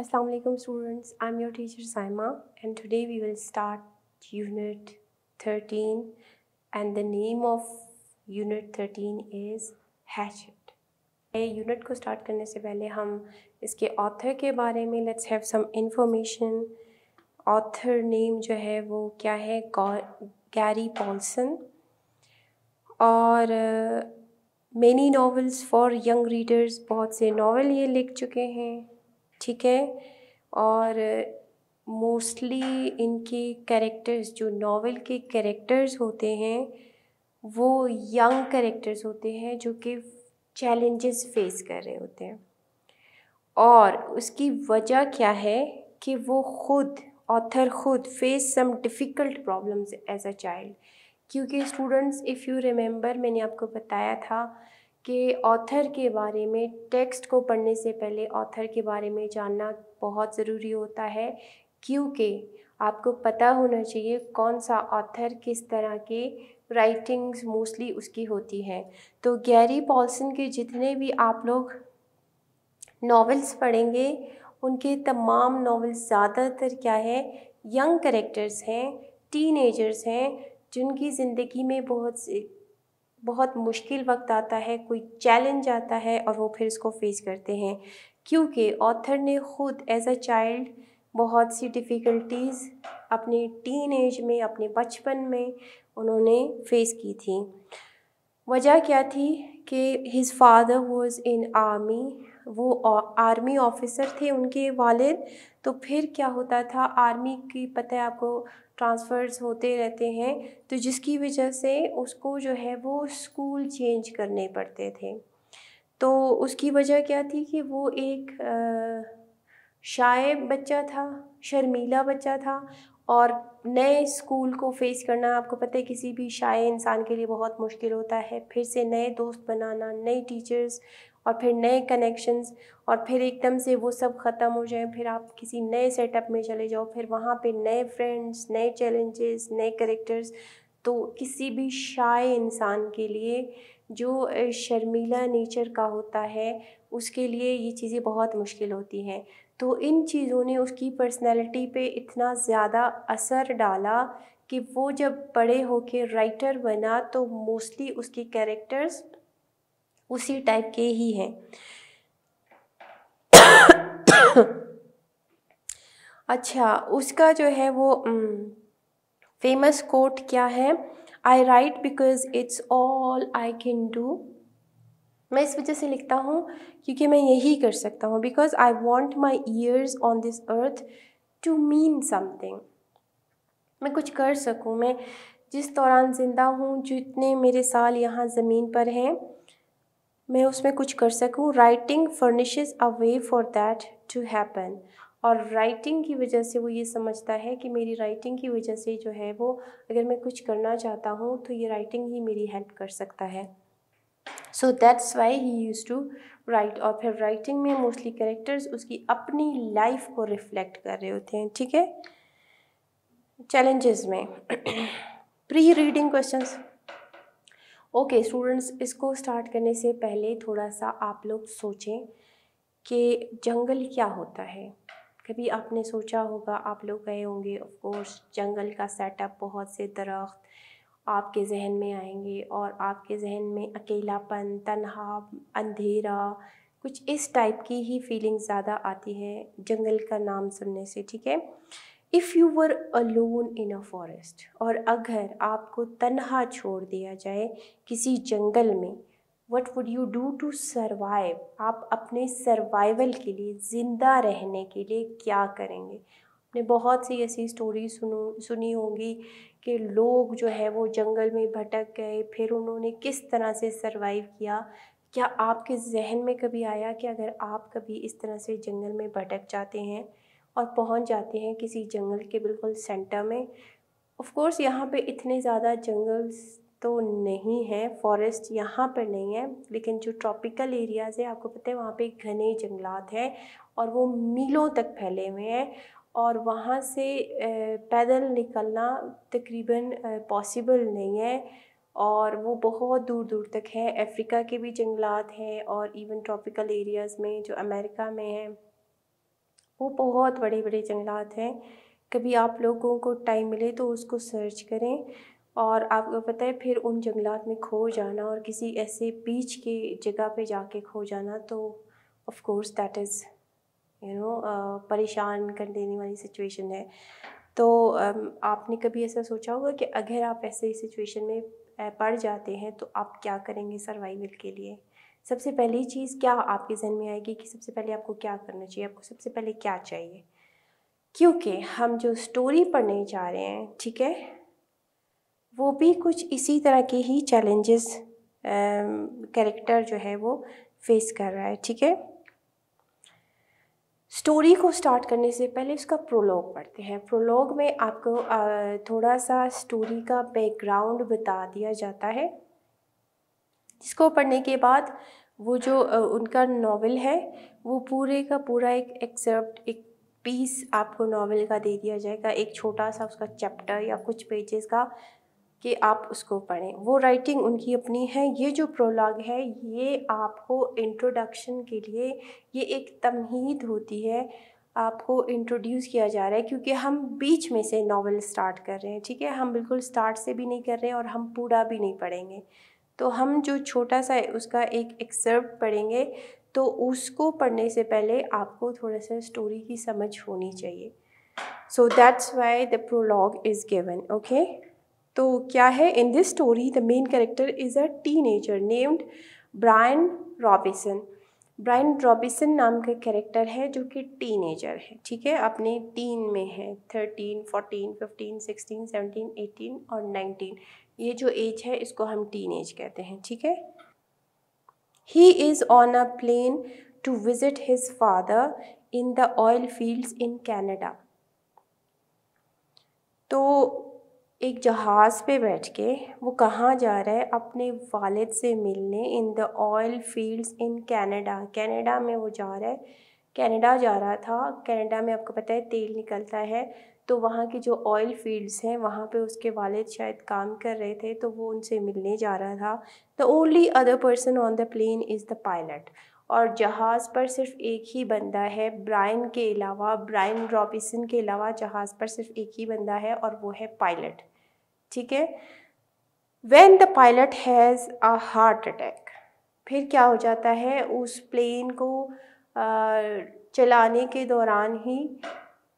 Assalamu alaikum students, I'm your teacher Saima and today we will start unit 13 and the name of unit 13 is Hatchet. unit ko start karne se pehle hum iske author ke के mein let's have some information. Author name jo hai wo kya hai Gary Gary aur uh, many novels for young readers bahut se novel ye likh chuke hain. ठीक है और mostly इनके characters जो novel के characters होते हैं वो young characters होते हैं जो कि चैलेंजेस फेस कर रहे होते हैं और उसकी वजह क्या है कि वो खुद ऑथर खुद face some difficult problems as a child क्योंकि स्टूडेंट्स इफ़ यू रिमेंबर मैंने आपको बताया था कि ऑथर के बारे में टेक्स्ट को पढ़ने से पहले ऑथर के बारे में जानना बहुत ज़रूरी होता है क्योंकि आपको पता होना चाहिए कौन सा ऑथर किस तरह के राइटिंग्स मोस्टली उसकी होती हैं तो गैरी पॉलसन के जितने भी आप लोग नॉवेल्स पढ़ेंगे उनके तमाम नॉवेल्स ज़्यादातर क्या है यंग करेक्टर्स हैं टीनेजर्स हैं जिनकी ज़िंदगी में बहुत बहुत मुश्किल वक्त आता है कोई चैलेंज आता है और वो फिर इसको फेस करते हैं क्योंकि ऑथर ने ख़ुद एज अ चाइल्ड बहुत सी डिफ़िकल्टीज़ अपने टीन एज में अपने बचपन में उन्होंने फेस की थी वजह क्या थी कि his father was in army वो आर्मी ऑफिसर थे उनके वालिद तो फिर क्या होता था आर्मी की पता है आपको ट्रांसफ़र्स होते रहते हैं तो जिसकी वजह से उसको जो है वो स्कूल चेंज करने पड़ते थे तो उसकी वजह क्या थी कि वो एक शायब बच्चा था शर्मीला बच्चा था और नए स्कूल को फेस करना आपको पता है किसी भी शाये इंसान के लिए बहुत मुश्किल होता है फिर से नए दोस्त बनाना नए टीचर्स और फिर नए कनेक्शंस और फिर एकदम से वो सब ख़त्म हो जाए फिर आप किसी नए सेटअप में चले जाओ फिर वहाँ पे नए फ्रेंड्स नए चैलेंजेस नए करेक्टर्स तो किसी भी शाय इंसान के लिए जो शर्मीला नेचर का होता है उसके लिए ये चीज़ें बहुत मुश्किल होती हैं तो इन चीज़ों ने उसकी पर्सनैलिटी पे इतना ज़्यादा असर डाला कि वो जब बड़े होके राइटर बना तो मोस्टली उसके कैरेक्टर्स उसी टाइप के ही हैं अच्छा उसका जो है वो फेमस कोट क्या है I write because it's all I can do मैं इस वजह से लिखता हूँ क्योंकि मैं यही कर सकता हूँ because I want my years on this earth to mean something मैं कुछ कर सकूँ मैं जिस दौरान ज़िंदा हूँ जितने मेरे साल यहाँ ज़मीन पर हैं मैं उसमें कुछ कर सकूँ writing furnishes a way for that to happen और राइटिंग की वजह से वो ये समझता है कि मेरी राइटिंग की वजह से जो है वो अगर मैं कुछ करना चाहता हूँ तो ये राइटिंग ही मेरी हेल्प कर सकता है so that's why he used to write और फिर राइटिंग में मोस्टली करेक्टर्स उसकी अपनी लाइफ को रिफ्लेक्ट कर रहे होते हैं ठीक है चैलेंजेस में pre reading questions okay okay, students इसको स्टार्ट करने से पहले थोड़ा सा आप लोग सोचें कि जंगल क्या होता है कभी आपने सोचा होगा आप लोग गए होंगे ऑफकोर्स जंगल का सेटअप बहुत से दरख्त आपके जहन में आएंगे और आपके जहन में अकेलापन तनहा अंधेरा कुछ इस टाइप की ही फीलिंग ज़्यादा आती है जंगल का नाम सुनने से ठीक है if you were alone in a forest और अगर आपको तनहा छोड़ दिया जाए किसी जंगल में what would you do to survive आप अपने सर्वाइवल के लिए ज़िंदा रहने के लिए क्या करेंगे आपने बहुत सी ऐसी स्टोरी सुनो सुनी होंगी कि लोग जो है वो जंगल में भटक गए फिर उन्होंने किस तरह से सरवाइव किया क्या आपके जहन में कभी आया कि अगर आप कभी इस तरह से जंगल में भटक जाते हैं और पहुंच जाते हैं किसी जंगल के बिल्कुल सेंटर में ऑफ कोर्स यहाँ पे इतने ज़्यादा जंगल्स तो नहीं हैं फॉरेस्ट यहाँ पर नहीं है लेकिन जो ट्रॉपिकल एरियाज़ है आपको पता है वहाँ पे घने जंगलात हैं और वो मीलों तक फैले हुए हैं और वहाँ से पैदल निकलना तकरीबन पॉसिबल नहीं है और वो बहुत दूर दूर तक है अफ्रीका के भी जंगलात हैं और इवन ट्रॉपिकल एरियाज़ में जो अमेरिका में हैं वो बहुत बड़े बड़े जंगलात हैं कभी आप लोगों को टाइम मिले तो उसको सर्च करें और आपको पता है फिर उन जंगलात में खो जाना और किसी ऐसे बीच के जगह पे जाके खो जाना तो of course that is you know परेशान कर देने वाली सिचुएशन है तो आपने कभी ऐसा सोचा होगा कि अगर आप ऐसे सिचुएशन में पड़ जाते हैं तो आप क्या करेंगे सर्वाइवल के लिए सबसे पहली चीज़ क्या आपके जहन में आएगी कि सबसे पहले आपको क्या करना चाहिए आपको सबसे पहले क्या चाहिए क्योंकि हम जो स्टोरी पढ़ने जा रहे हैं ठीक है वो भी कुछ इसी तरह के ही चैलेंजेस कैरेक्टर जो है वो फेस कर रहा है ठीक है स्टोरी को स्टार्ट करने से पहले उसका प्रोलॉग पढ़ते हैं प्रोलॉग में आपको आ, थोड़ा सा स्टोरी का बैकग्राउंड बता दिया जाता है जिसको पढ़ने के बाद वो जो उनका नावल है वो पूरे का पूरा एक एक्सेप्ट एक पीस आपको नावल का दे दिया जाएगा एक छोटा सा उसका चैप्टर या कुछ पेजेस का कि आप उसको पढ़ें वो राइटिंग उनकी अपनी है ये जो प्रोलॉग है ये आपको इंट्रोडक्शन के लिए ये एक तमहीद होती है आपको इंट्रोड्यूस किया जा रहा है क्योंकि हम बीच में से नावल स्टार्ट कर रहे हैं ठीक है हम बिल्कुल स्टार्ट से भी नहीं कर रहे हैं और हम पूरा भी नहीं पढ़ेंगे तो हम जो छोटा सा उसका एक एक्सर्प पढ़ेंगे तो उसको पढ़ने से पहले आपको थोड़ा सा स्टोरी की समझ होनी चाहिए so that's why the prologue is given okay तो क्या है in this story the main character is a teenager named Brian Robeson Brian Robeson नाम का कैरेक्टर है जो कि टीनेजर है ठीक है अपने टीन में है thirteen fourteen fifteen sixteen seventeen eighteen और नाइनटीन ये जो एज है इसको हम टीन एज कहते हैं ठीक है he is on a plane to visit his father in the oil fields in Canada तो एक जहाज़ पे बैठ के वो कहाँ जा रहा है अपने वालिद से मिलने in the oil fields in Canada Canada में वो जा रहा है कैनेडा जा रहा था कैनेडा में आपको पता है तेल निकलता है तो वहाँ की जो ऑयल फील्ड्स हैं वहाँ पे उसके वालिद शायद काम कर रहे थे तो वो उनसे मिलने जा रहा था the only other person on the plane is the pilot और जहाज़ पर सिर्फ एक ही बंदा है ब्रायन के अलावा ब्रायन रॉबिसन के अलावा जहाज़ पर सिर्फ एक ही बंदा है और वो है पायलट ठीक है when the pilot has a heart attack फिर क्या हो जाता है उस प्लेन को आ, चलाने के दौरान ही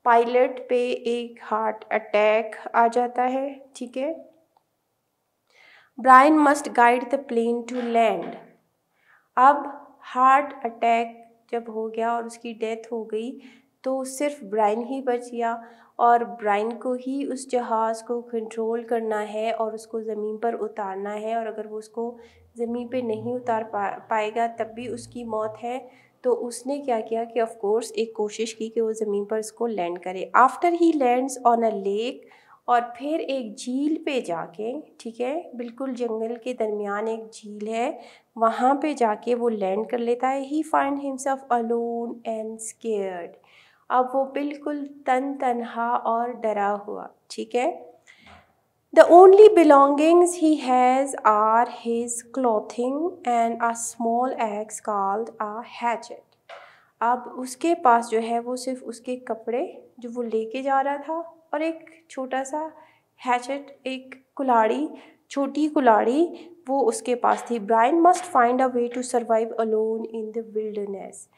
पायलट पे एक हार्ट अटैक आ जाता है ठीक है Brian must guide the plane to land अब हार्ट अटैक जब हो गया और उसकी डेथ हो गई तो सिर्फ ब्राइन ही बच गया और ब्राइन को ही उस जहाज़ को कंट्रोल करना है और उसको ज़मीन पर उतारना है और अगर वो उसको ज़मीन पे नहीं उतार पा पाएगा तब भी उसकी मौत है तो उसने क्या किया कि ऑफ कोर्स एक कोशिश की कि वो ज़मीन पर इसको लैंड करे after he lands on a lake और फिर एक झील पे जाके ठीक है बिल्कुल जंगल के दरमियान एक झील है वहाँ पे जाके वो लैंड कर लेता है he find himself alone and scared अब वो बिल्कुल तन तनहा और डरा हुआ ठीक है The only belongings he has are his clothing and a small axe called a hatchet. अब उसके पास जो है वो सिर्फ उसके कपड़े जो वो लेके जा रहा था और एक छोटा सा हैचेट एक कुलाड़ी छोटी कुलाड़ी वो उसके पास थी Brian must find a way to survive alone in the wilderness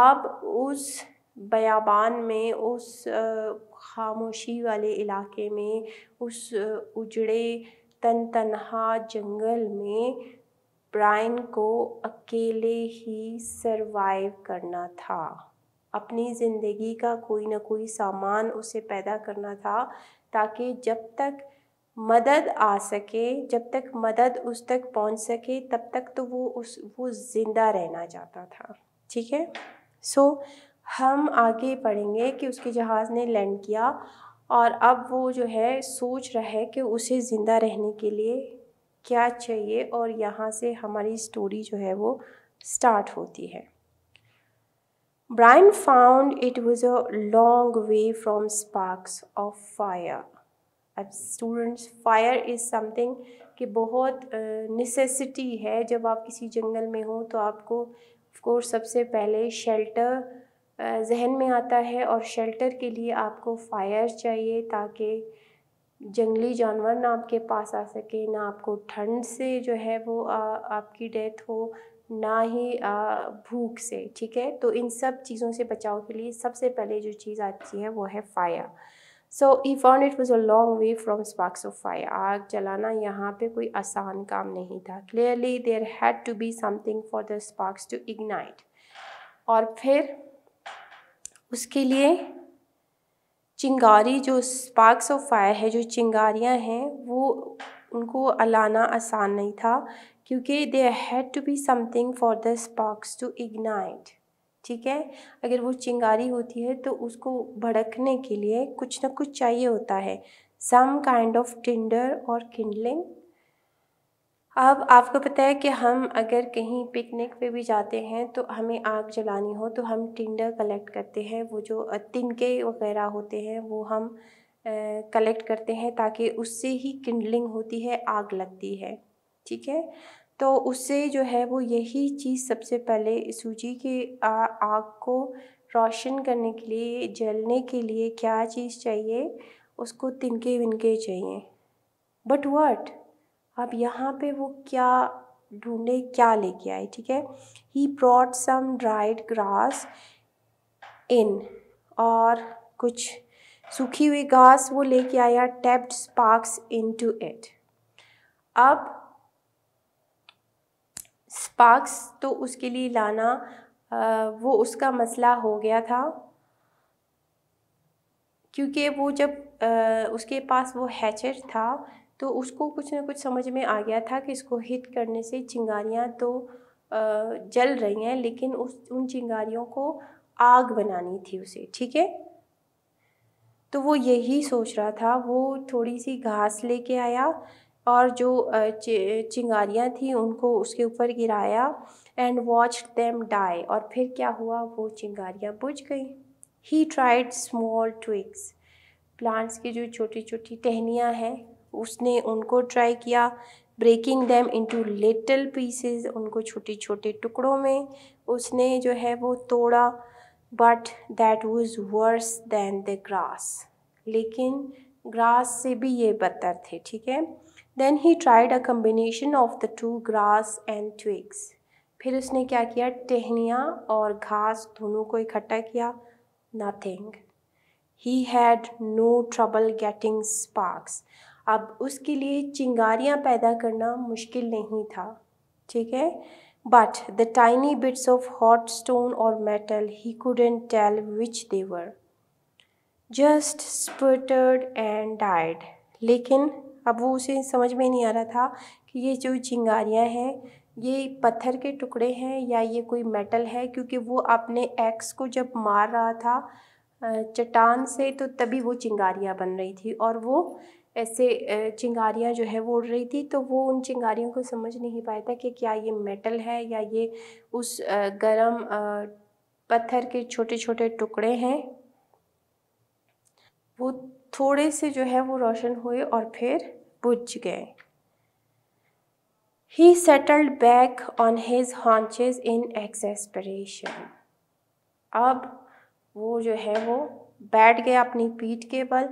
आप उस बयाबान में उस खामोशी वाले इलाके में उस उजड़े तन तनहा जंगल में ब्रायन को अकेले ही सरवाइव करना था अपनी ज़िंदगी का कोई ना कोई सामान उसे पैदा करना था ताकि जब तक मदद आ सके जब तक मदद उस तक पहुंच सके तब तक तो वो उस वो ज़िंदा रहना चाहता था ठीक है सो so, हम आगे पढ़ेंगे कि उसके जहाज़ ने लैंड किया और अब वो जो है सोच रहा है कि उसे ज़िंदा रहने के लिए क्या चाहिए और यहाँ से हमारी स्टोरी जो है वो स्टार्ट होती है Brian found it was a long way from sparks of fire अब स्टूडेंट्स फायर इज़ समथिंग कि बहुत नेसेसिटी uh, है जब आप किसी जंगल में हो तो आपको ऑफ कोर्स सबसे पहले शेल्टर जहन में आता है और शेल्टर के लिए आपको फायर चाहिए ताकि जंगली जानवर ना आपके पास आ सके ना आपको ठंड से जो है वो आ, आपकी डेथ हो ना ही भूख से ठीक है तो इन सब चीज़ों से बचाव के लिए सबसे पहले जो चीज़ आती है वो है fire so he found it was a long way from sparks of fire आग जलाना यहाँ पे कोई आसान काम नहीं था clearly there had to be something for the sparks to ignite और फिर उसके लिए चिंगारी जो स्पार्क्स ऑफ फायर है जो चिंगारियाँ हैं वो उनको अलाना आसान नहीं था क्योंकि there had to be something for the sparks to ignite ठीक है अगर वो चिंगारी होती है तो उसको भड़कने के लिए कुछ ना कुछ चाहिए होता है सम काइंड ऑफ टिंडर और किंडलिंग अब आपको पता है कि हम अगर कहीं पिकनिक पे भी जाते हैं तो हमें आग जलानी हो तो हम टिंडर कलेक्ट करते हैं वो जो तिनके वगैरह होते हैं वो हम कलेक्ट करते हैं ताकि उससे ही किंडलिंग होती है आग लगती है ठीक है तो उससे जो है वो यही चीज़ सबसे पहले सूजी के आ, आग को रोशन करने के लिए जलने के लिए क्या चीज़ चाहिए उसको तिनके विनके चाहिए बट वाट अब यहाँ पे वो क्या ढूंढे क्या लेके आए ठीक है he brought some dried grass in और कुछ सूखी हुई घास वो लेके आया tapped sparks into it अब स्पार्क्स तो उसके लिए लाना आ, वो उसका मसला हो गया था क्योंकि वो जब आ, उसके पास वो हैचर था तो उसको कुछ ना कुछ समझ में आ गया था कि इसको हिट करने से चिंगारियाँ तो जल रही हैं लेकिन उस उन चिंगारियों को आग बनानी थी उसे ठीक है तो वो यही सोच रहा था वो थोड़ी सी घास लेके आया और जो चिंगारियाँ थी उनको उसके ऊपर गिराया एंड वॉच देम डाई और फिर क्या हुआ वो चिंगारियाँ बुझ गई he tried small twigs plants की जो छोटी छोटी टहनियाँ हैं उसने उनको ट्राई किया breaking them into little pieces उनको छोटे छोटे टुकड़ों में उसने जो है वो तोड़ा but that was worse than the grass लेकिन ग्रास से भी ये बदतर थे ठीक है then he tried a combination of the two grass and twigs फिर उसने क्या किया टहनियाँ और घास दोनों को इकट्ठा किया nothing he had no trouble getting sparks अब उसके लिए चिंगारियाँ पैदा करना मुश्किल नहीं था ठीक है but the tiny bits of hot stone और metal he couldn't tell which they just sputtered and died लेकिन अब वो उसे समझ में नहीं आ रहा था कि ये जो चिंगारियाँ हैं ये पत्थर के टुकड़े हैं या ये कोई मेटल है क्योंकि वो अपने एक्स को जब मार रहा था चट्टान से तो तभी वो चिंगारियाँ बन रही थी और वो ऐसे चिंगारियाँ जो है वो उड़ रही थी तो वो उन चिंगारियों को समझ नहीं पाया था कि क्या ये मेटल है या ये उस गरम पत्थर के छोटे छोटे टुकड़े हैं वो थोड़े से जो है वो रोशन हुए और फिर बुझ गए he settled back on his haunches in exasperation अब वो जो है वो बैठ गया अपनी पीठ के बल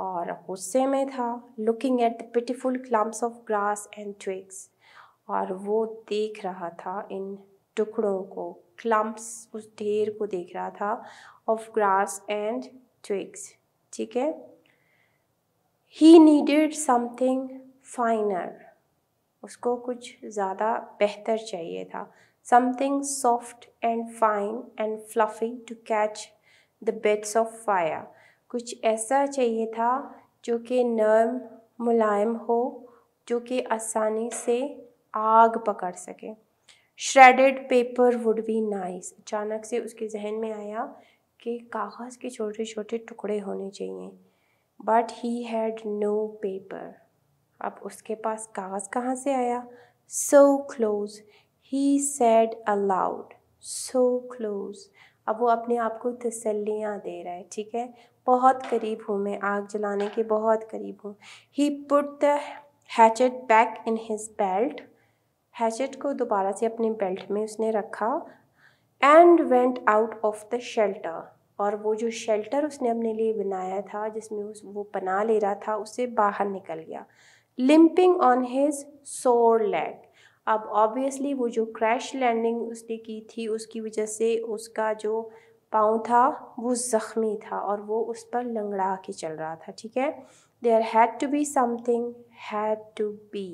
और गुस्से में था looking at the pitiful clumps of grass and twigs और वो देख रहा था इन टुकड़ों को क्लम्प्स उस ढेर को देख रहा था ऑफ ग्रास एंड ट्विग्स ठीक है ही नीडेड समथिंग फाइनर उसको कुछ ज़्यादा बेहतर चाहिए था something soft and fine and fluffy to catch the bits of fire कुछ ऐसा चाहिए था जो कि नर्म मुलायम हो जो कि आसानी से आग पकड़ सके shredded paper would be nice अचानक से उसके जहन में आया कि कागज़ के छोटे छोटे टुकड़े होने चाहिए but he had no paper अब उसके पास कागज़ कहाँ से आया so close he said aloud so close अब वो अपने आप को तसल्लियाँ दे रहा है ठीक है बहुत करीब हूँ मैं आग जलाने के बहुत करीब हूँ he put the hatchet back in his belt hatchet को दोबारा से अपने बेल्ट में उसने रखा and went out of the shelter और वो जो शेल्टर उसने अपने लिए बनाया था जिसमें उस वो पना ले रहा था उससे बाहर निकल गया limping on his sore leg अब ऑब्वियसली वो जो क्रैश लैंडिंग उसने की थी उसकी वजह से उसका जो पाँव था वो ज़ख्मी था और वो उस पर लंगड़ा के चल रहा था ठीक है there had to be something had to be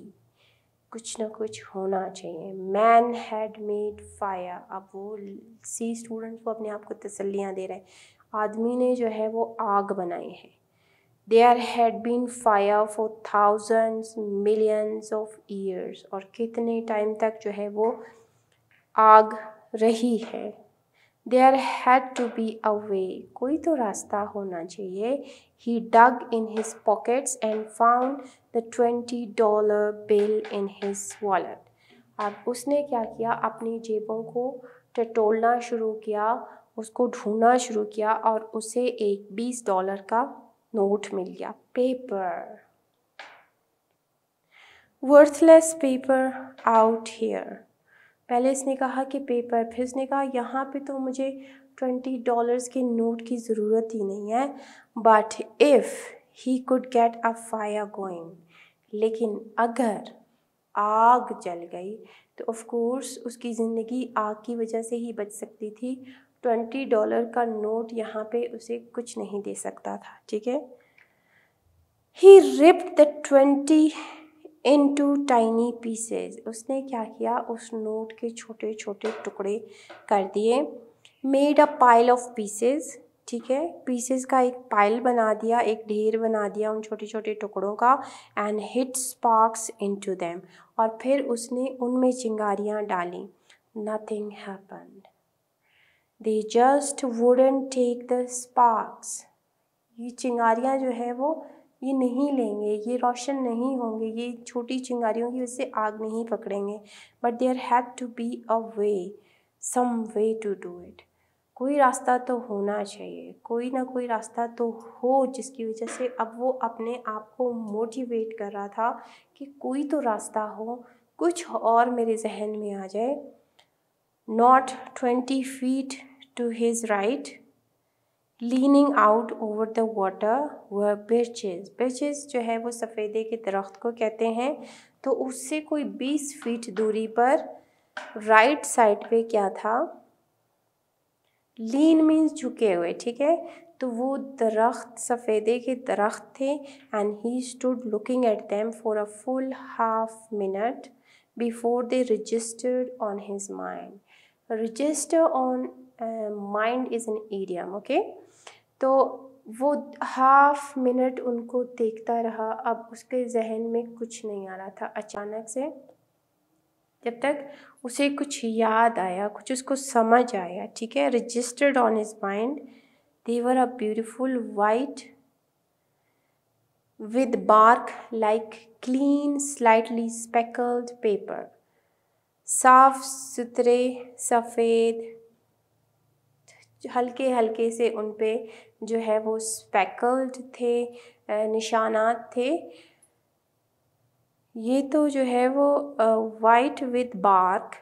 कुछ ना कुछ होना चाहिए मैन हैड मेड फायर अब वो सी स्टूडेंट्स को अपने आप को तसल्लियाँ दे रहे हैं आदमी ने जो है वो आग बनाई है there had been fire for thousands millions of years और कितने टाइम तक जो है वो आग रही है there had to be a way कोई तो रास्ता होना चाहिए he dug in his pockets and found the twenty dollar bill in his wallet अब उसने क्या किया अपनी जेबों को टटोलना शुरू किया उसको ढूंढना शुरू किया और उसे एक बीस डॉलर का नोट मिल गया paper worthless paper out here पहले इसने कहा कि पेपर फिर उसने कहा यहाँ पे तो मुझे ट्वेंटी डॉलर्स के नोट की ज़रूरत ही नहीं है but if he could get a fire going लेकिन अगर आग जल गई तो ऑफ कोर्स उसकी ज़िंदगी आग की वजह से ही बच सकती थी ट्वेंटी डॉलर का नोट यहाँ पे उसे कुछ नहीं दे सकता था ठीक है he ripped the twenty into tiny pieces उसने क्या किया उस नोट के छोटे छोटे टुकड़े कर दिए made a pile of pieces ठीक है पीसेज का एक पाइल बना दिया एक ढेर बना दिया उन छोटे छोटे टुकड़ों का and hit sparks into them और फिर उसने उनमें चिंगारियाँ डाली nothing happen they just wouldn't take the sparks ये चिंगारियाँ जो है वो ये नहीं लेंगे ये रोशन नहीं होंगे ये छोटी चिंगारियों की वजह से आग नहीं पकड़ेंगे but there had to be a way some way to do it कोई रास्ता तो होना चाहिए कोई ना कोई रास्ता तो हो जिसकी वजह से अब वो अपने आप को मोटिवेट कर रहा था कि कोई तो रास्ता हो कुछ और मेरे जहन में आ जाए not twenty feet to his right leaning out over the water were birches बिरचेज जो है वो सफ़ेदे के दरख्त को कहते हैं तो उससे कोई बीस फीट दूरी पर राइट साइड पे क्या था लीन मीन्स झुके हुए ठीक है तो वो दरख्त सफ़ेदे के दरख्त थे and he stood looking at them for a full half minute before they registered on his mind register on mind is an एरियम ओके तो वो हाफ मिनट उनको देखता रहा अब उसके जहन में कुछ नहीं आ रहा था अचानक से जब तक उसे कुछ याद आया कुछ उसको समझ आया ठीक है registered on his mind they were a beautiful white with bark like clean slightly speckled paper साफ सुथरे सफ़ेद हल्के हल्के से उन पे जो है वो स्पैकल्ड थे निशानात थे ये तो जो है वो white with bark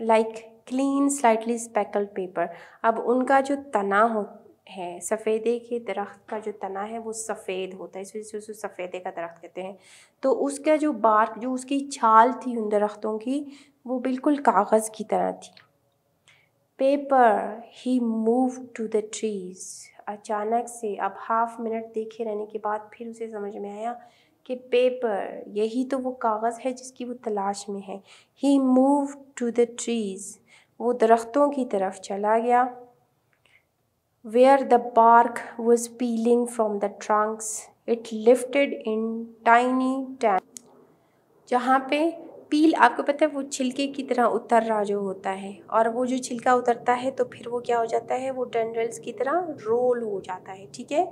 like clean slightly speckled paper अब उनका जो तना हो है सफ़ेदे के दरख्त का जो तना है वो सफ़ेद होता है इस वजह से उसे सफ़ेदे का दरख्त कहते हैं तो उसका जो बार्क जो उसकी छाल थी उन दरख्तों की वो बिल्कुल कागज़ की तरह थी paper he move to the trees अचानक से अब हाफ मिनट देखे रहने के बाद फिर उसे समझ में आया कि पेपर यही तो वो कागज़ है जिसकी वो तलाश में है he move to the trees वो दरख्तों की तरफ चला गया where the bark was peeling from the trunks it lifted in tiny tank जहाँ पे पील आपको पता है वो छिलके की तरह उतर रहा जो होता है और वो जो छिलका उतरता है तो फिर वो क्या हो जाता है वो डनरल्स की तरह रोल हो जाता है ठीक है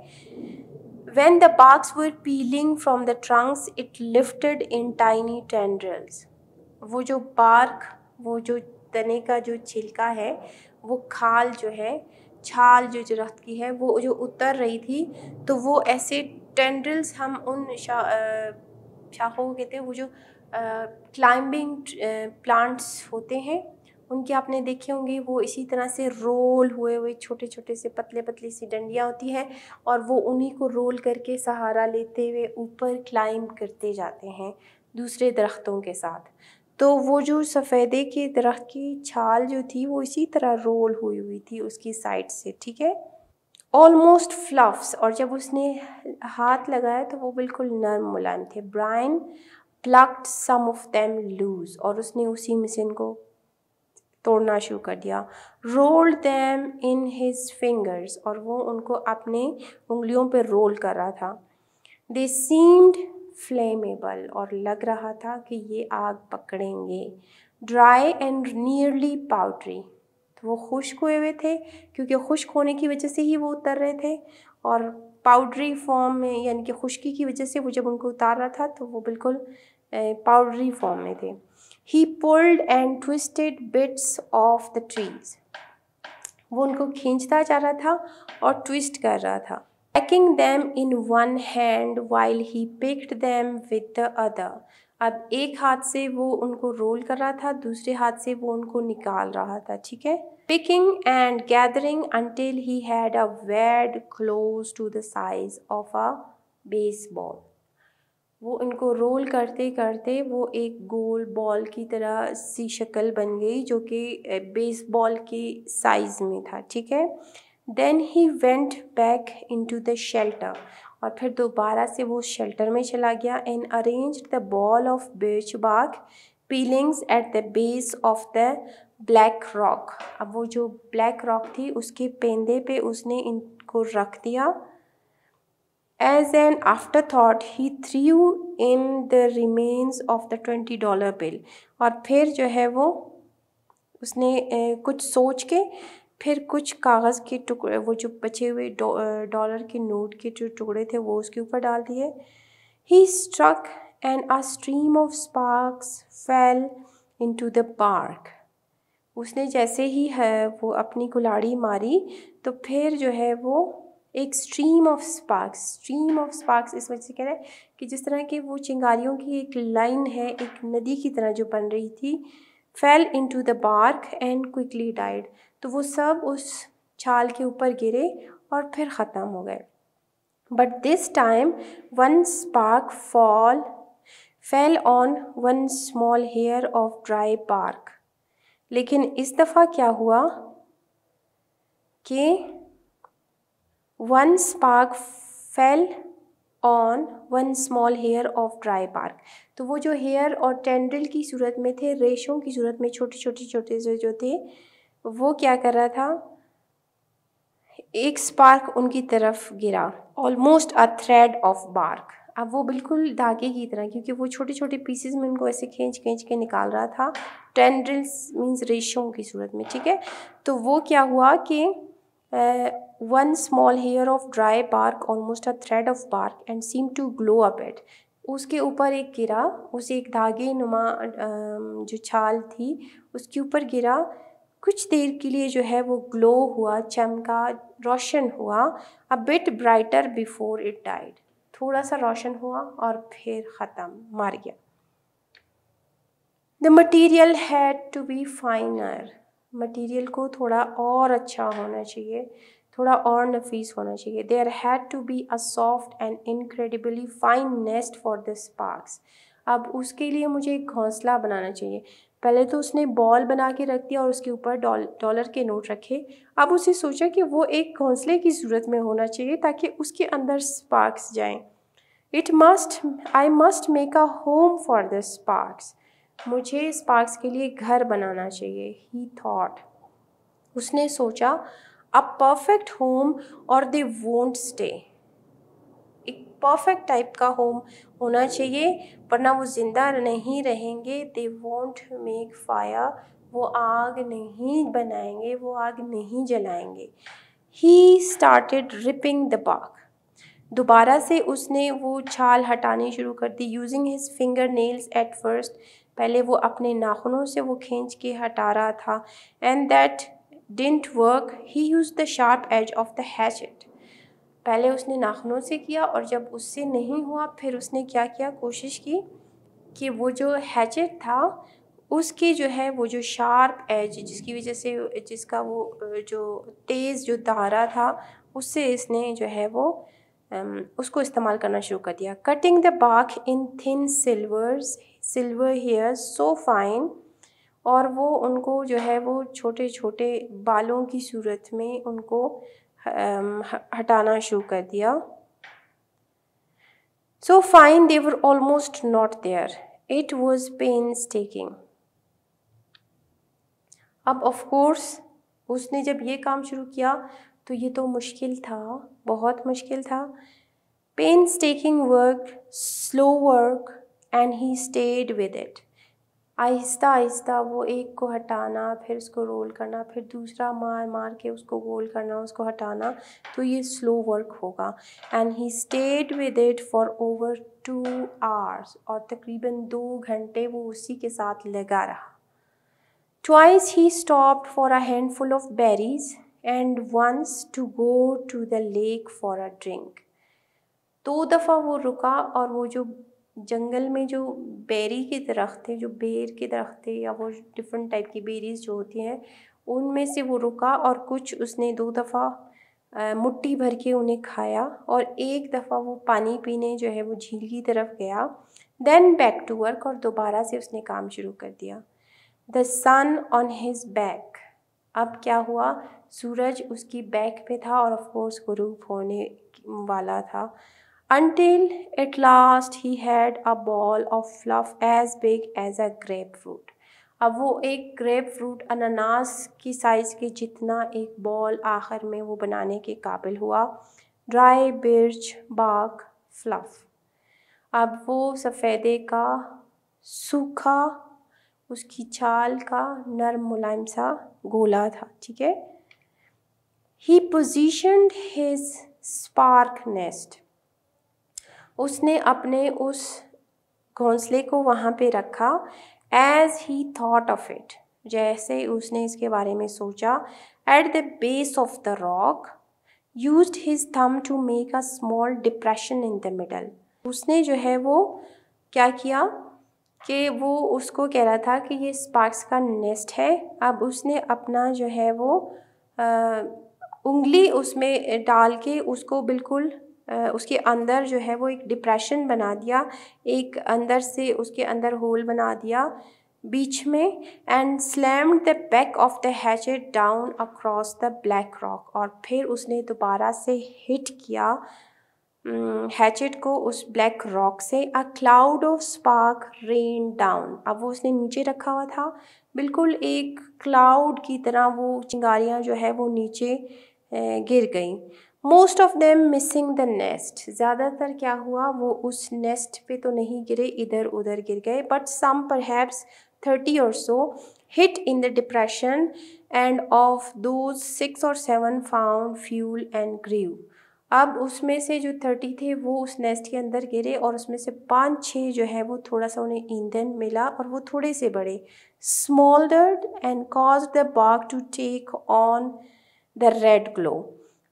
when the barks were peeling from the trunks it lifted in tiny tendrils वो जो बार्क वो जो तने का जो छिलका है वो खाल जो है छाल जो दरख्त की है वो जो उतर रही थी तो वो ऐसे टेंड्रल्स हम उन चाहो कहते हैं वो जो क्लाइंबिंग प्लांट्स होते हैं उनके आपने देखे होंगे वो इसी तरह से रोल हुए हुए छोटे छोटे से पतले पतली सी डंडियाँ होती हैं और वो उन्हीं को रोल करके सहारा लेते हुए ऊपर क्लाइंब करते जाते हैं दूसरे दरख्तों के साथ तो वो जो सफ़ेदे के दरख्त की छाल जो थी वो इसी तरह रोल हुई हुई थी उसकी साइड से ठीक है ऑलमोस्ट फ्लफ्स और जब उसने हाथ लगाया तो वो बिल्कुल नरम मुलायम थे Brian plucked some off them loose और उसने उसी मशीन को तोड़ना शुरू कर दिया roll them in his fingers और वो उनको अपने उंगलियों पर रोल कर रहा था दे सीम्ड फ्लेमेबल और लग रहा था कि ये आग पकड़ेंगे ड्राई एंड नियरली पाउडरी वो खुश्क हुए हुए थे क्योंकि खुश्क होने की वजह से ही वो उतर रहे थे और पाउडरी फॉर्म में यानी कि खुश्की की वजह से वो जब उनको उतार रहा था तो वो बिल्कुल पाउडरी फॉर्म में थे he pulled and twisted bits of the trees वो उनको खींचता जा रहा था और ट्विस्ट कर रहा था packing them in one hand while he picked them with the other अब एक हाथ से वो उनको रोल कर रहा था दूसरे हाथ से वो उनको निकाल रहा था ठीक है picking and gathering until he had a wad close to the size of a baseball वो इनको रोल करते करते वो एक गोल बॉल की तरह सी शक्ल बन गई जो कि बेस बॉल के साइज़ में था ठीक है then he went back into the shelter और फिर दोबारा से वो शेल्टर में चला गया and arrange the ball of birch bark peelings at the base of the black rock अब वो जो ब्लैक रॉक थी उसके पेंदे पे उसने इनको रख दिया as and after that he you in the remains of the twenty dollar bill और फिर जो है वो उसने कुछ सोच के फिर कुछ कागज़ के टुकड़े वो जो बचे हुए डॉलर के नोट के जो टुकड़े थे वो उसके ऊपर डाल दिए he struck and a stream of sparks fell into the bark उसने जैसे ही है वो अपनी कुलाड़ी मारी तो फिर जो है वो एक stream of sparks stream of sparks इस वजह से कह रहे हैं कि जिस तरह की वो चिंगारियों की एक लाइन है एक नदी की तरह जो बन रही थी fell into the bark and quickly died तो वो सब उस छाल के ऊपर गिरे और फिर ख़त्म हो गए but this time one spark fall fell on one small hair of dry bark लेकिन इस दफ़ा क्या हुआ कि one spark fell on one small hair of dry bark तो वो जो हेयर और टेंडल की सूरत में थे रेशों की सूरत में छोटे छोटे छोटे जो जो थे वो क्या कर रहा था एक स्पार्क उनकी तरफ गिरा almost a thread of bark अब वो बिल्कुल धागे की तरह क्योंकि वो छोटे छोटे पीसेज में उनको ऐसे खींच खींच के निकाल रहा था टेंड्रिल्स मींस रेशों की सूरत में ठीक है तो वो क्या हुआ कि one small hair of dry bark almost a thread of bark and seem to glow up at उसके ऊपर एक गिरा उसे एक धागे नुमा जो छाल थी उसके ऊपर गिरा कुछ देर के लिए जो है वो ग्लो हुआ चमका रोशन हुआ a bit brighter before it died थोड़ा सा रोशन हुआ और फिर ख़त्म मार गया the material had to be finer material को थोड़ा और अच्छा होना चाहिए थोड़ा और नफीस होना चाहिए there had to be a soft and incredibly fine nest for the sparks अब उसके लिए मुझे एक घोंसला बनाना चाहिए पहले तो उसने बॉल बना के रख दिया और उसके ऊपर डॉलर के नोट रखे अब उसे सोचा कि वो एक घोंसले की सूरत में होना चाहिए ताकि उसके अंदर स्पार्क्स जाएं it must I must make a home for the sparks मुझे स्पार्क्स के लिए घर बनाना चाहिए ही थाट उसने सोचा अ परफेक्ट होम और दे वोंट स्टे एक परफेक्ट टाइप का होम होना चाहिए वरना वो ज़िंदा नहीं रहेंगे दे वॉन्ट मेक फायर वो आग नहीं बनाएंगे वो आग नहीं जलाएंगे he started ripping the bark दोबारा से उसने वो छाल हटानी शुरू कर दी using his fingernails at first पहले वो अपने नाखूनों से वो खींच के हटा रहा था and that didn't work he used the sharp edge of the hatchet पहले उसने नाखनों से किया और जब उससे नहीं हुआ फिर उसने क्या किया कोशिश की कि वो जो हैचेट था उसकी जो है वो जो शार्प एज जिसकी वजह से जिसका वो जो तेज़ जो धारा था उससे इसने जो है वो उसको इस्तेमाल करना शुरू कर दिया cutting the bark in thin slivers sliver hair so fine और वो उनको जो है वो छोटे छोटे बालों की सूरत में उनको Um, हटाना शुरू कर दिया so fine they were almost not there it was painstaking अब ऑफकोर्स उसने जब ये काम शुरू किया तो ये तो मुश्किल था बहुत मुश्किल था painstaking work slow work and he stayed with it आहिस्ता आहिस्ता वो एक को हटाना फिर उसको रोल करना फिर दूसरा मार मार के उसको गोल करना उसको हटाना तो ये स्लो वर्क होगा and he stayed with it for over two hours और तकरीबन दो घंटे वो उसी के साथ लगा रहा twice he stop for a handful of berries and once to go to the lake for a drink दो दफ़ा वो रुका और वो जो जंगल में जो बेरी के दरख्त हैं जो बेर के दरख्त थे या वो डिफरेंट टाइप की बेरीज़ जो होती हैं उनमें से वो रुका और कुछ उसने दो दफ़ा मुट्ठी भर के उन्हें खाया और एक दफ़ा वो पानी पीने जो है वो झील की तरफ गया देन बैक टू वर्क और दोबारा से उसने काम शुरू कर दिया the sun on his back अब क्या हुआ सूरज उसकी बैक पे था और ऑफ कोर्स वो होने वाला था until at last he had a ball of fluff as big as a grapefruit. अब वो एक ग्रेप फ्रूट अनानास की साइज़ के जितना एक बॉल आखिर में वो बनाने के काबिल हुआ ड्राई बिर्च बाग फ्लफ़ अब वो सफ़ेदे का सूखा उसकी छाल का नरम मुलायम सा गोला था ठीक है he positioned his spark nest उसने अपने उस घोंसले को वहाँ पे रखा as he thought of it जैसे उसने इसके बारे में सोचा at the base of the rock used his thumb to make a small depression in the middle उसने जो है वो क्या किया कि वो उसको कह रहा था कि ये स्पार्क्स का नेस्ट है अब उसने अपना जो है वो आ, उंगली उसमें डाल के उसको बिल्कुल उसके अंदर जो है वो एक डिप्रेशन बना दिया एक अंदर से उसके अंदर होल बना दिया बीच में and slammed the back of the hatchet down across the black rock और फिर उसने दोबारा से हिट किया हैचेट को उस ब्लैक रॉक से a cloud of spark rain down अब वो उसने नीचे रखा हुआ था बिल्कुल एक क्लाउड की तरह वो चिंगारियाँ जो है वो नीचे गिर गई most of them missing the nest ज़्यादातर क्या हुआ वो उस नेस्ट पे तो नहीं गिरे इधर उधर गिर गए बट सम परहैप्स थर्टी और so hit in the depression and of those six और seven found fuel and grew अब उसमें से जो थर्टी थे वो उस नेस्ट के अंदर गिरे और उसमें से पाँच छः जो है वो थोड़ा सा उन्हें ईंधन मिला और वो थोड़े से बड़े smouldered and caused the bark to take on the red glow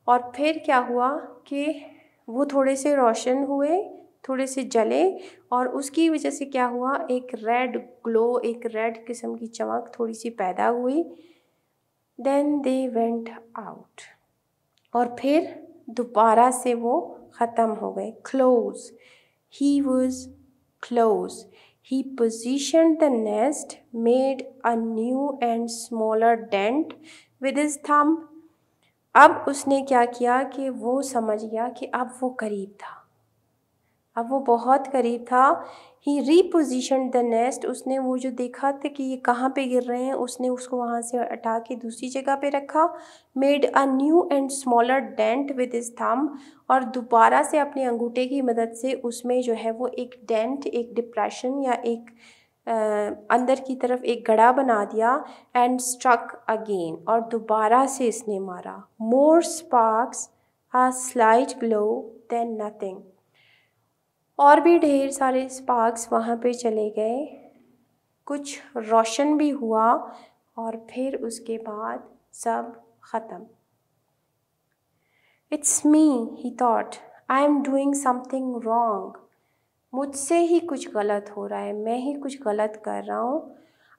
और फिर क्या हुआ कि वो थोड़े से रोशन हुए थोड़े से जले और उसकी वजह से क्या हुआ एक रेड ग्लो एक रेड किस्म की चमक थोड़ी सी पैदा हुई देन दे वेंट आउट और फिर दोबारा से वो ख़त्म हो गए close he was close he positioned the nest made a new and smaller dent with his thumb अब उसने क्या किया कि वो समझ गया कि अब वो करीब था अब वो बहुत करीब था ही रीपोजिशन द नेस्ट उसने वो जो देखा था कि ये कहाँ पे गिर रहे हैं उसने उसको वहाँ से हटा के दूसरी जगह पे रखा made a new and smaller dent with his thumb और दोबारा से अपने अंगूठे की मदद से उसमें जो है वो एक डेंट एक डिप्रेशन या एक अंदर की तरफ एक गड़ा बना दिया एंड स्ट्रक अगेन और दोबारा से इसने मारा more sparks a slight glow then nothing और भी ढेर सारे स्पार्क्स वहाँ पे चले गए कुछ रोशन भी हुआ और फिर उसके बाद सब ख़त्म it's me he thought I am doing something wrong मुझसे ही कुछ गलत हो रहा है मैं ही कुछ गलत कर रहा हूँ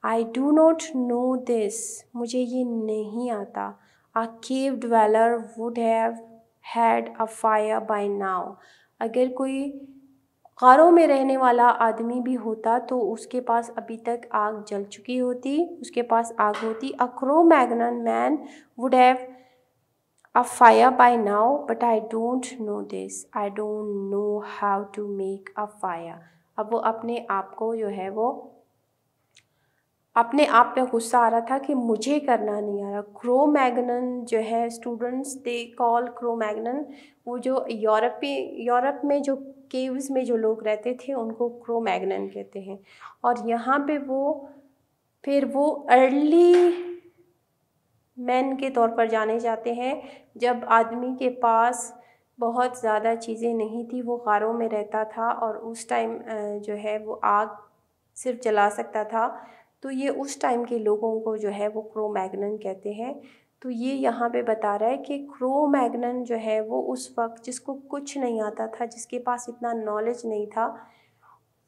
I do not know this मुझे ये नहीं आता a cave dweller would have had a fire by now अगर कोई कारों में रहने वाला आदमी भी होता तो उसके पास अभी तक आग जल चुकी होती उसके पास आग होती a Cro-Magnon man would have a fire by now but I don't know this I don't know how to make a fire अब वो अपने आप को जो है वो अपने आप में गुस्सा आ रहा था कि मुझे करना नहीं आ रहा क्रो मैगनन जो है students they call Cro-Magnon वो जो यूरोपी यूरोप में जो केव्स में जो लोग रहते थे उनको क्रो मैगनन कहते हैं और यहाँ पे वो फिर वो अर्ली मैन के तौर पर जाने जाते हैं जब आदमी के पास बहुत ज़्यादा चीज़ें नहीं थी वो गारों में रहता था और उस टाइम जो है वो आग सिर्फ जला सकता था तो ये उस टाइम के लोगों को जो है वो क्रो मैगनन कहते हैं तो ये यहाँ पे बता रहा है कि क्रो मैगनन जो है वो उस वक्त जिसको कुछ नहीं आता था जिसके पास इतना नॉलेज नहीं था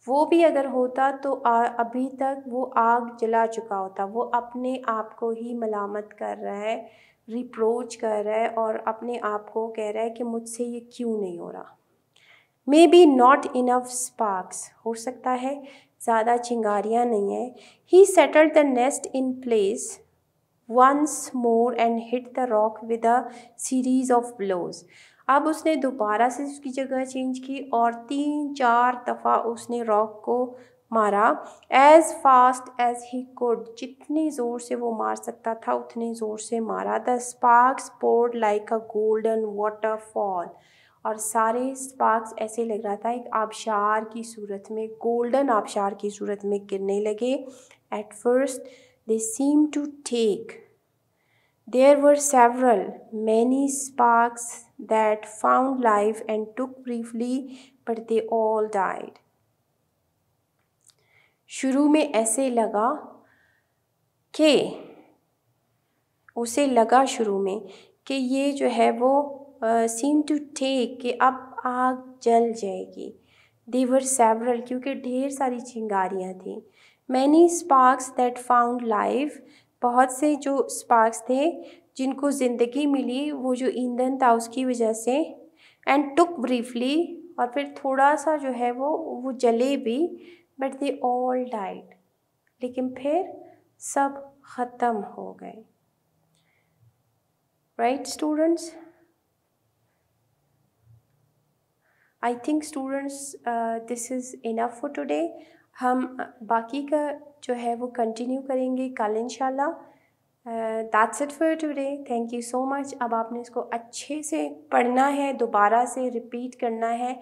वो भी अगर होता तो आ, अभी तक वो आग जला चुका होता वो अपने आप को ही मलामत कर रहा है रिप्रोच कर रहा है और अपने आप को कह रहा है कि मुझसे ये क्यों नहीं हो रहा maybe not enough sparks हो सकता है ज़्यादा चिंगारियाँ नहीं है he settled the nest in place once more and hit the rock with a series of blows अब उसने दोबारा से उसकी जगह चेंज की और तीन चार दफ़ा उसने रॉक को मारा as fast as he could जितने ज़ोर से वो मार सकता था उतने ज़ोर से मारा the sparks poured like a golden waterfall और सारे स्पार्क्स ऐसे लग रहा था एक आबशार की सूरत में गोल्डन आबशार की सूरत में गिरने लगे at first they seem to take there were several many sparks that found life and took briefly, but they all died. शुरू में ऐसे लगा कि उसे लगा शुरू में कि ये जो है वो सीम टू टेक कि अब आग जल जाएगी देवर सेवरल क्योंकि ढेर सारी चिंगारियाँ थी many sparks that found life बहुत से जो स्पार्क्स थे जिनको ज़िंदगी मिली वो जो ईंधन था उसकी वजह से एंड टुक ब्रीफली और फिर थोड़ा सा जो है वो वो जले भी बट दे ऑल डाइड लेकिन फिर सब ख़त्म हो गए right students I think students this is enough for today हम uh, बाकी का जो है वो कंटिन्यू करेंगे कल इंशाल्लाह that's it for today thank you so much अब आपने इसको अच्छे से पढ़ना है दोबारा से रिपीट करना है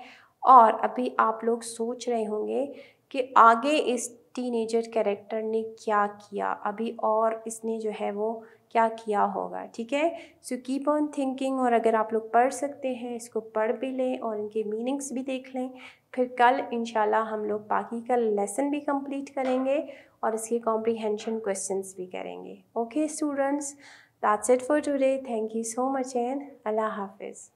और अभी आप लोग सोच रहे होंगे कि आगे इस टीनेजर कैरेक्टर ने क्या किया अभी और इसने जो है वो क्या किया होगा ठीक है सो कीप ऑन थिंकिंग और अगर आप लोग पढ़ सकते हैं इसको पढ़ भी लें और इनके मीनिंग्स भी देख लें फिर कल इनशाला हम लोग बाकी का लेसन भी कंप्लीट करेंगे और इसके कॉम्प्रीहेंशन क्वेश्चन भी करेंगे okay students that's it for today thank you so much and अल्लाह हाफिज़